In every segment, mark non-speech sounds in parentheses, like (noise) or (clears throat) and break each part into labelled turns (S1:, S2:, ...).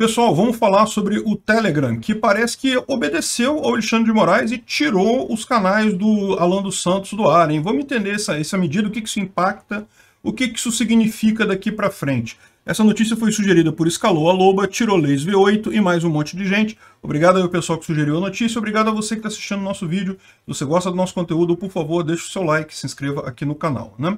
S1: Pessoal, vamos falar sobre o Telegram, que parece que obedeceu ao Alexandre de Moraes e tirou os canais do Alan dos Santos do ar, hein? Vamos entender essa, essa medida, o que, que isso impacta, o que, que isso significa daqui para frente. Essa notícia foi sugerida por Escalou a Loba, Tirolês V8 e mais um monte de gente. Obrigado ao pessoal que sugeriu a notícia, obrigado a você que está assistindo o nosso vídeo. Se você gosta do nosso conteúdo, por favor, deixe o seu like, se inscreva aqui no canal, né?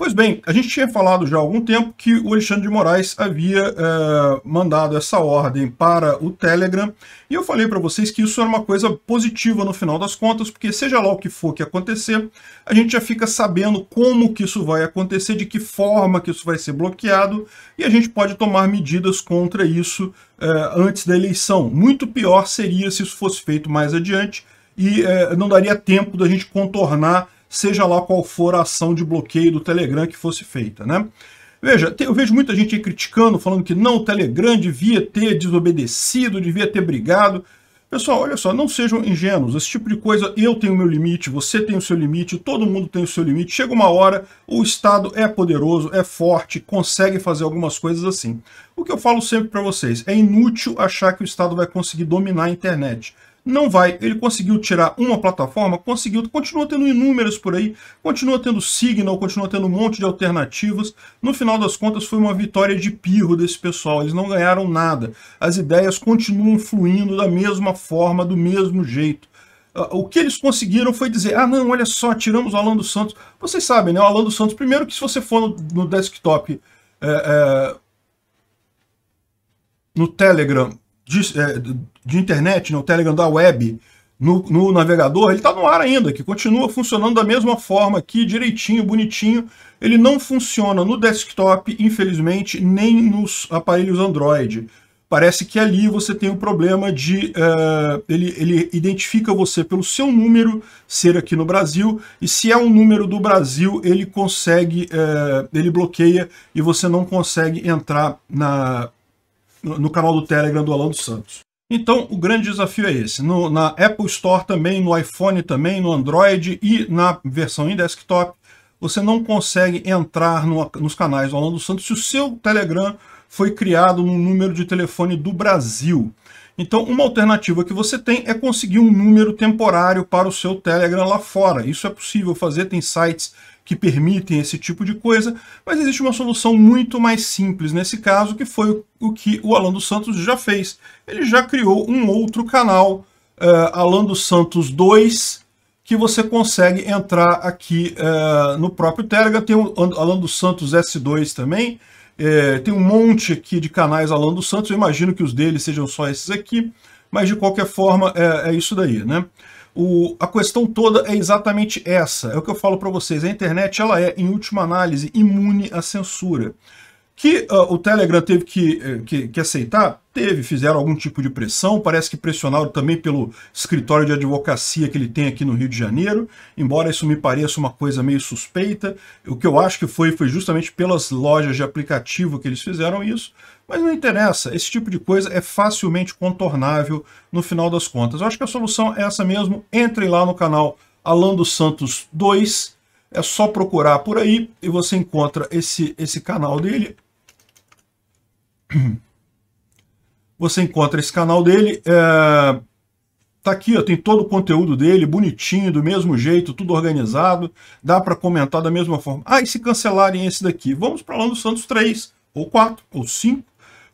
S1: Pois bem, a gente tinha falado já há algum tempo que o Alexandre de Moraes havia eh, mandado essa ordem para o Telegram, e eu falei para vocês que isso era uma coisa positiva no final das contas, porque seja lá o que for que acontecer, a gente já fica sabendo como que isso vai acontecer, de que forma que isso vai ser bloqueado, e a gente pode tomar medidas contra isso eh, antes da eleição. Muito pior seria se isso fosse feito mais adiante, e eh, não daria tempo da gente contornar seja lá qual for a ação de bloqueio do Telegram que fosse feita, né? Veja, eu vejo muita gente aí criticando, falando que não, o Telegram devia ter desobedecido, devia ter brigado. Pessoal, olha só, não sejam ingênuos. Esse tipo de coisa, eu tenho meu limite, você tem o seu limite, todo mundo tem o seu limite. Chega uma hora, o Estado é poderoso, é forte, consegue fazer algumas coisas assim. O que eu falo sempre para vocês, é inútil achar que o Estado vai conseguir dominar a internet. Não vai. Ele conseguiu tirar uma plataforma, conseguiu, continua tendo inúmeras por aí, continua tendo Signal, continua tendo um monte de alternativas. No final das contas, foi uma vitória de pirro desse pessoal. Eles não ganharam nada. As ideias continuam fluindo da mesma forma, do mesmo jeito. Ah, o que eles conseguiram foi dizer, ah não, olha só, tiramos o Alan dos Santos. Vocês sabem, né? O Alan dos Santos, primeiro que se você for no, no desktop, é, é, no Telegram, é, de, de internet, né, o Telegram da web, no, no navegador, ele está no ar ainda, que continua funcionando da mesma forma aqui, direitinho, bonitinho. Ele não funciona no desktop, infelizmente, nem nos aparelhos Android. Parece que ali você tem o um problema de... Uh, ele, ele identifica você pelo seu número, ser aqui no Brasil, e se é um número do Brasil, ele consegue... Uh, ele bloqueia e você não consegue entrar na, no canal do Telegram do Alan dos Santos. Então, o grande desafio é esse. No, na Apple Store também, no iPhone também, no Android e na versão em desktop, você não consegue entrar no, nos canais do Alan dos Santos se o seu Telegram foi criado no número de telefone do Brasil. Então, uma alternativa que você tem é conseguir um número temporário para o seu Telegram lá fora. Isso é possível fazer, tem sites que permitem esse tipo de coisa, mas existe uma solução muito mais simples nesse caso, que foi o que o Alan dos Santos já fez. Ele já criou um outro canal, uh, Alan dos Santos 2, que você consegue entrar aqui uh, no próprio Telegram. Tem o Alan dos Santos S2 também, é, tem um monte aqui de canais Alan dos Santos, eu imagino que os deles sejam só esses aqui, mas de qualquer forma é, é isso daí, né? O, a questão toda é exatamente essa. É o que eu falo para vocês. A internet ela é, em última análise, imune à censura. Que uh, o Telegram teve que, eh, que, que, aceitar? Teve, fizeram algum tipo de pressão, parece que pressionaram também pelo escritório de advocacia que ele tem aqui no Rio de Janeiro, embora isso me pareça uma coisa meio suspeita. O que eu acho que foi, foi justamente pelas lojas de aplicativo que eles fizeram isso, mas não interessa, esse tipo de coisa é facilmente contornável no final das contas. Eu acho que a solução é essa mesmo. Entrem lá no canal Alan dos Santos 2, é só procurar por aí e você encontra esse, esse canal dele. (clears throat) Você encontra esse canal dele, é... Tá aqui, ó, tem todo o conteúdo dele, bonitinho, do mesmo jeito, tudo organizado. Dá para comentar da mesma forma. Ah, e se cancelarem esse daqui? Vamos para lá Santos 3, ou 4, ou 5.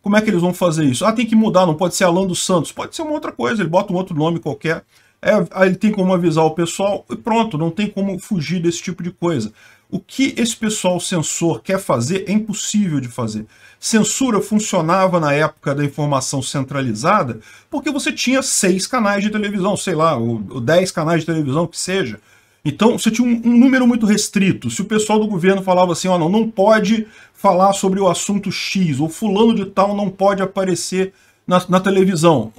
S1: Como é que eles vão fazer isso? Ah, tem que mudar, não pode ser Alan dos Santos. Pode ser uma outra coisa, ele bota um outro nome qualquer. É, aí ele tem como avisar o pessoal e pronto, não tem como fugir desse tipo de coisa. O que esse pessoal censor quer fazer é impossível de fazer. Censura funcionava na época da informação centralizada porque você tinha seis canais de televisão, sei lá, ou, ou dez canais de televisão que seja, então, você tinha um, um número muito restrito. Se o pessoal do governo falava assim, oh, não, não pode falar sobre o assunto X, ou fulano de tal não pode aparecer na, na televisão.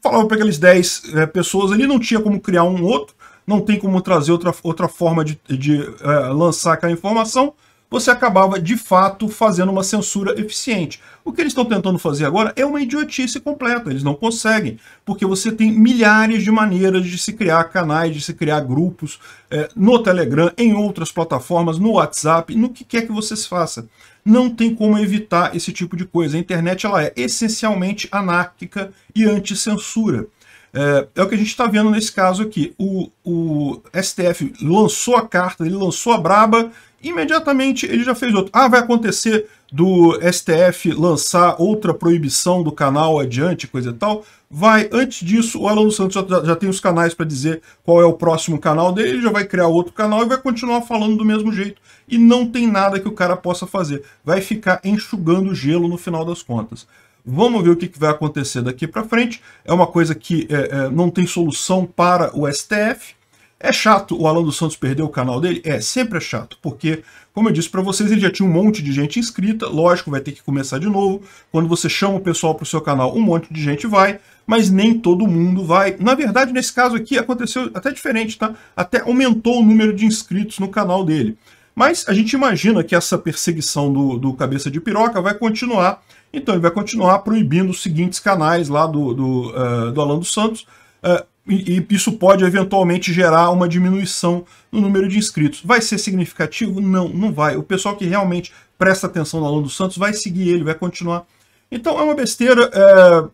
S1: Falava para aqueles 10 é, eh, pessoas ali, não tinha como criar um outro, não tem como trazer outra, outra forma de, de é, lançar aquela informação você acabava de fato fazendo uma censura eficiente. O que eles estão tentando fazer agora é uma idiotice completa, eles não conseguem, porque você tem milhares de maneiras de se criar canais, de se criar grupos é, no Telegram, em outras plataformas, no WhatsApp, no que quer que você faça. Não tem como evitar esse tipo de coisa. A internet ela é essencialmente anárquica e anti-censura. É, é o que a gente está vendo nesse caso aqui. O, o STF lançou a carta, ele lançou a braba, imediatamente ele já fez outro. Ah, vai acontecer do STF lançar outra proibição do canal adiante, coisa e tal. Vai, antes disso, o Alan Santos já, já tem os canais para dizer qual é o próximo canal dele, ele já vai criar outro canal e vai continuar falando do mesmo jeito. E não tem nada que o cara possa fazer. Vai ficar enxugando gelo no final das contas. Vamos ver o que vai acontecer daqui para frente. É uma coisa que é, é, não tem solução para o STF. É chato o Alan dos Santos perder o canal dele? É, sempre é chato, porque, como eu disse para vocês, ele já tinha um monte de gente inscrita, lógico, vai ter que começar de novo. Quando você chama o pessoal para o seu canal, um monte de gente vai, mas nem todo mundo vai. Na verdade, nesse caso aqui, aconteceu até diferente, tá? Até aumentou o número de inscritos no canal dele. Mas a gente imagina que essa perseguição do, do cabeça de piroca vai continuar. Então ele vai continuar proibindo os seguintes canais lá do, do, uh, do Alan dos Santos. Uh, e, e isso pode eventualmente gerar uma diminuição no número de inscritos. Vai ser significativo? Não, não vai. O pessoal que realmente presta atenção no Alan dos Santos vai seguir ele, vai continuar. Então é uma besteira. Eh,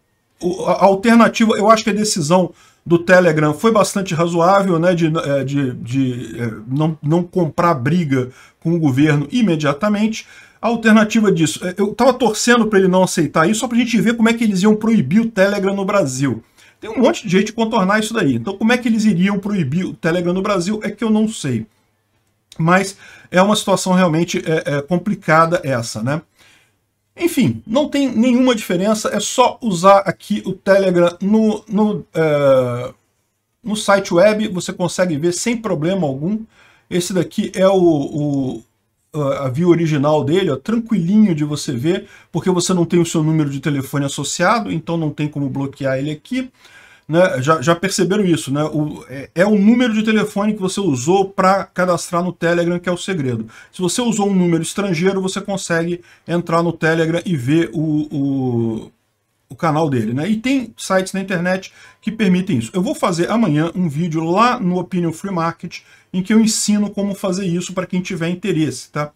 S1: a alternativa, eu acho que a decisão do Telegram foi bastante razoável, né, de, é, de, de é, não, não comprar briga com o governo imediatamente. A alternativa disso, é, eu estava torcendo para ele não aceitar isso, só para a gente ver como é que eles iam proibir o Telegram no Brasil. Tem um monte de jeito de contornar isso daí. Então, como é que eles iriam proibir o Telegram no Brasil é que eu não sei. Mas é uma situação realmente é, é complicada essa, né? Enfim, não tem nenhuma diferença, é só usar aqui o Telegram no, no, é, no site web, você consegue ver sem problema algum. Esse daqui é o, o, a view original dele, ó, tranquilinho de você ver, porque você não tem o seu número de telefone associado, então não tem como bloquear ele aqui né, já, já, perceberam isso, né? O, é, é, o número de telefone que você usou para cadastrar no Telegram que é o segredo. Se você usou um número estrangeiro, você consegue entrar no Telegram e ver o, o, o canal dele, né? E tem sites na internet que permitem isso. Eu vou fazer amanhã um vídeo lá no Opinion Free Market em que eu ensino como fazer isso para quem tiver interesse, tá?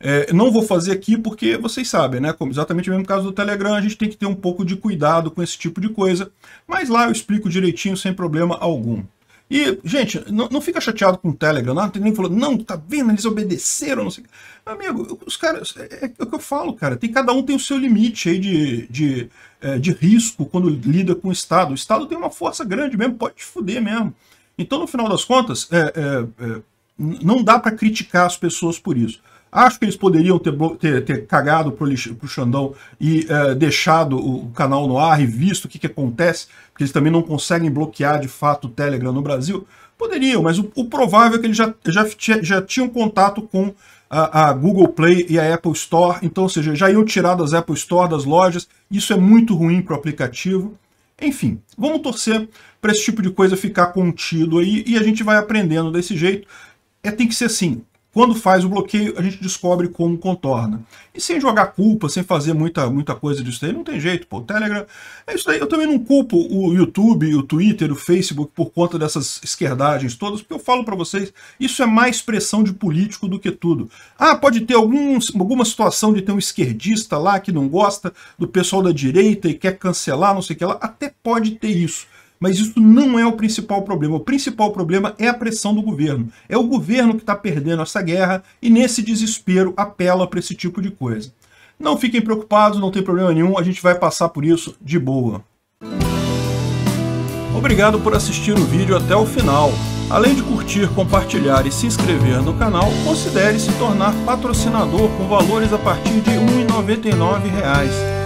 S1: É, não vou fazer aqui porque vocês sabem, né? Como exatamente o mesmo caso do Telegram, a gente tem que ter um pouco de cuidado com esse tipo de coisa, mas lá eu explico direitinho sem problema algum. E, gente, não, não fica chateado com o Telegram, não tem nem falou, não, tá vendo, eles obedeceram, não sei Amigo, os caras, é, é, é, o que eu falo, cara, tem, cada um tem o seu limite aí de, de, é, de risco quando lida com o Estado. O Estado tem uma força grande mesmo, pode te fuder mesmo. Então, no final das contas, é, é, é não dá para criticar as pessoas por isso. Acho que eles poderiam ter, ter, ter cagado pro o Xandão e uh, deixado o canal no ar e visto o que, que acontece, porque eles também não conseguem bloquear de fato o Telegram no Brasil. Poderiam, mas o, o provável é que eles já, já, já tinham contato com a, a, Google Play e a Apple Store, então, ou seja, já iam tirar das Apple Store, das lojas, isso é muito ruim para o aplicativo. Enfim, vamos torcer para esse tipo de coisa ficar contido aí e a gente vai aprendendo desse jeito. É, tem que ser assim, quando faz o bloqueio, a gente descobre como contorna. E sem jogar culpa, sem fazer muita, muita coisa disso daí, não tem jeito, pô. O Telegram. É isso aí Eu também não culpo o YouTube, o Twitter, o Facebook por conta dessas esquerdagens todas, porque eu falo para vocês, isso é mais pressão de político do que tudo. Ah, pode ter alguns alguma situação de ter um esquerdista lá que não gosta do pessoal da direita e quer cancelar, não sei o que lá. Até pode ter isso. Mas isso não é o principal problema. O principal problema é a pressão do governo. É o governo que está perdendo essa guerra e, nesse desespero, apela para esse tipo de coisa. Não fiquem preocupados, não tem problema nenhum, a gente vai passar por isso de boa. Obrigado por assistir o vídeo até o final. Além de curtir, compartilhar e se inscrever no canal, considere se tornar patrocinador com valores a partir de R$ 1,99